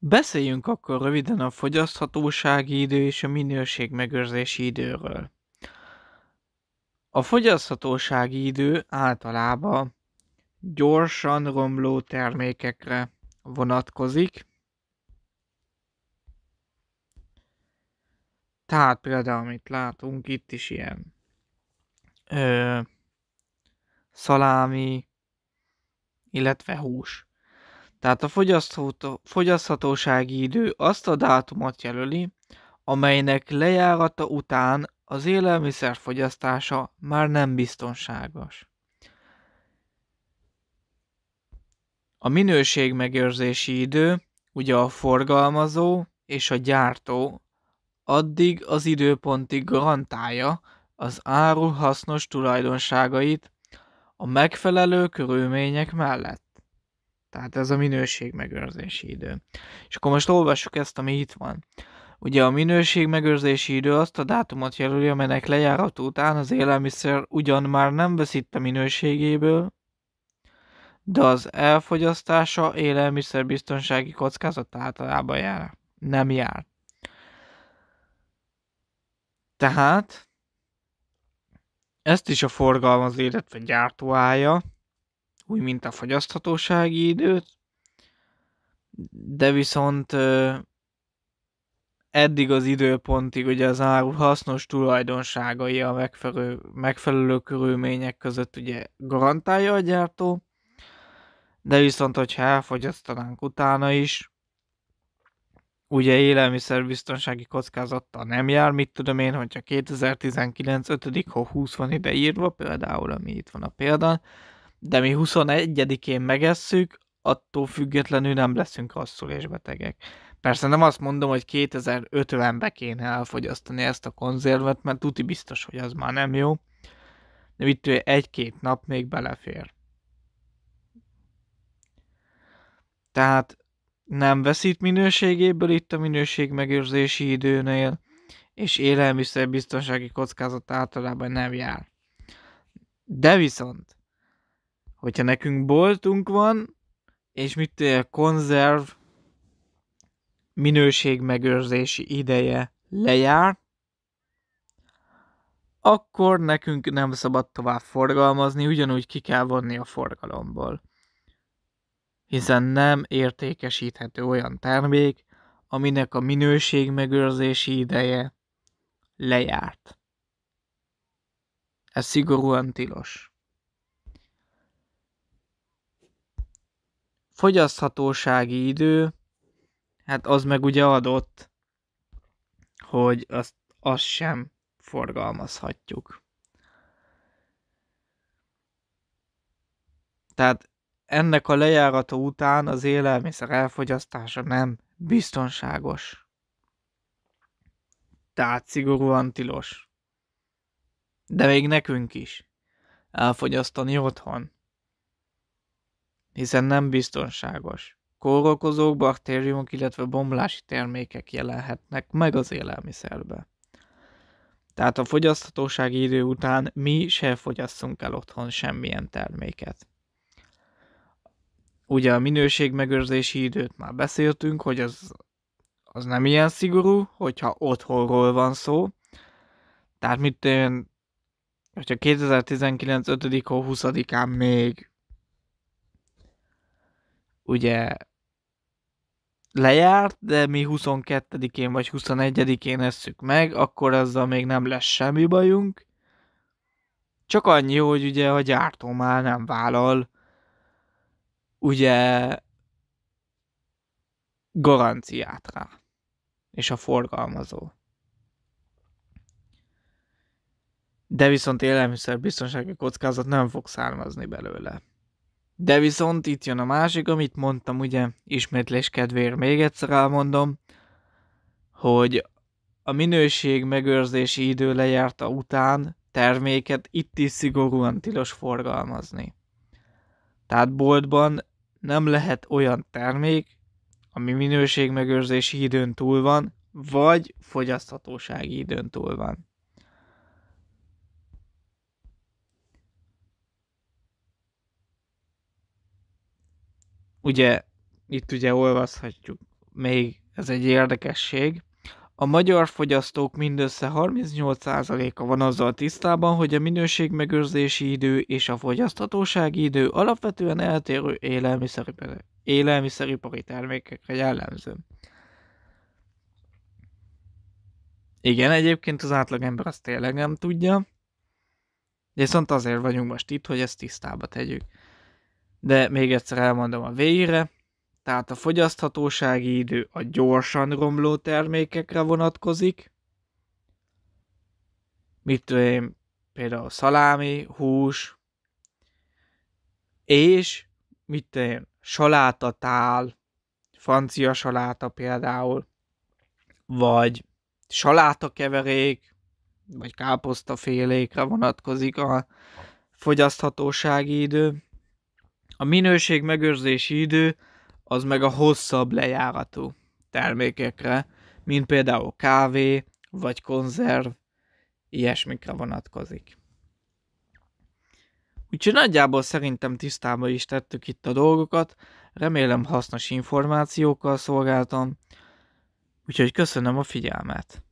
Beszéljünk akkor röviden a fogyaszthatósági idő és a minőség megőrzési időről. A fogyaszthatósági idő általában gyorsan romló termékekre vonatkozik, tehát például, amit látunk, itt is ilyen ö, szalámi, illetve hús. Tehát a fogyaszthatósági idő azt a dátumot jelöli, amelynek lejárata után az élelmiszer fogyasztása már nem biztonságos. A minőség megőrzési idő, ugye a forgalmazó és a gyártó addig az időpontig garantálja az áru hasznos tulajdonságait a megfelelő körülmények mellett. Tehát ez a minőség megőrzési idő. És akkor most olvassuk ezt, ami itt van. Ugye a minőség megőrzési idő azt a dátumot jelöli, amelynek lejárat után az élelmiszer ugyan már nem veszítte minőségéből, de az elfogyasztása élelmiszerbiztonsági kockázat általában jár. Nem jár. Tehát ezt is a forgalmazó, illetve gyártó állja, úgy, mint a fogyaszthatósági időt, de viszont eddig az időpontig ugye az áru hasznos tulajdonságai a megfelelő, megfelelő körülmények között ugye garantálja a gyártó, de viszont, hogyha elfogyasztanánk utána is, ugye élelmiszerbiztonsági kockázattal nem jár, mit tudom én, hogyha 2019 5. hó 20 van ide írva, például, ami itt van a példán, de mi 21-én megesszük, attól függetlenül nem leszünk rosszul és betegek. Persze nem azt mondom, hogy 2050 ben kéne elfogyasztani ezt a konzervet, mert tuti biztos, hogy az már nem jó. De itt egy-két nap még belefér. Tehát nem veszít minőségéből itt a minőség megőrzési időnél, és élelmiszerbiztonsági kockázat általában nem jár. De viszont hogyha nekünk boltunk van, és mit tudja, konzerv megőrzési ideje lejár, akkor nekünk nem szabad tovább forgalmazni, ugyanúgy ki kell vonni a forgalomból. Hiszen nem értékesíthető olyan termék, aminek a minőség megőrzési ideje lejárt. Ez szigorúan tilos. fogyaszthatósági idő, hát az meg ugye adott, hogy azt, azt sem forgalmazhatjuk. Tehát ennek a lejárata után az élelmiszer elfogyasztása nem biztonságos. Tehát szigorúan tilos. De még nekünk is. Elfogyasztani otthon hiszen nem biztonságos. Kórokozók, baktériumok, illetve bomlási termékek jelenhetnek meg az élelmiszerbe. Tehát a fogyaszthatósági idő után mi se fogyasszunk el otthon semmilyen terméket. Ugye a minőség megőrzési időt már beszéltünk, hogy az, az nem ilyen szigorú, hogyha otthonról van szó. Tehát mit én, hogyha 2019. 5. 20-án még ugye lejárt, de mi 22-én vagy 21-én esszük meg, akkor azzal még nem lesz semmi bajunk. Csak annyi, hogy ugye a gyártó már nem vállal ugye garanciát rá, és a forgalmazó. De viszont élelmiszer biztonsági kockázat nem fog származni belőle. De viszont itt jön a másik, amit mondtam, ugye, ismétlés kedvéért még egyszer elmondom, hogy a minőség megőrzési idő lejárta után terméket itt is szigorúan tilos forgalmazni. Tehát boltban nem lehet olyan termék, ami minőség megőrzési időn túl van, vagy fogyaszthatósági időn túl van. ugye itt ugye olvashatjuk még, ez egy érdekesség, a magyar fogyasztók mindössze 38%-a van azzal tisztában, hogy a minőségmegőrzési idő és a fogyaszthatósági idő alapvetően eltérő élelmiszeripari, élelmiszeripari termékekre jellemző. Igen, egyébként az átlagember azt tényleg nem tudja, viszont azért vagyunk most itt, hogy ezt tisztába tegyük de még egyszer elmondom a végére. Tehát a fogyaszthatósági idő a gyorsan romló termékekre vonatkozik. Mit tudom például szalámi, hús, és mit tudom én, tál, francia saláta például, vagy salátakeverék, vagy káposztafélékre vonatkozik a fogyaszthatósági idő. A minőség megőrzési idő az meg a hosszabb lejáratú termékekre, mint például kávé vagy konzerv, ilyesmikre vonatkozik. Úgyhogy nagyjából szerintem tisztába is tettük itt a dolgokat, remélem hasznos információkkal szolgáltam, úgyhogy köszönöm a figyelmet.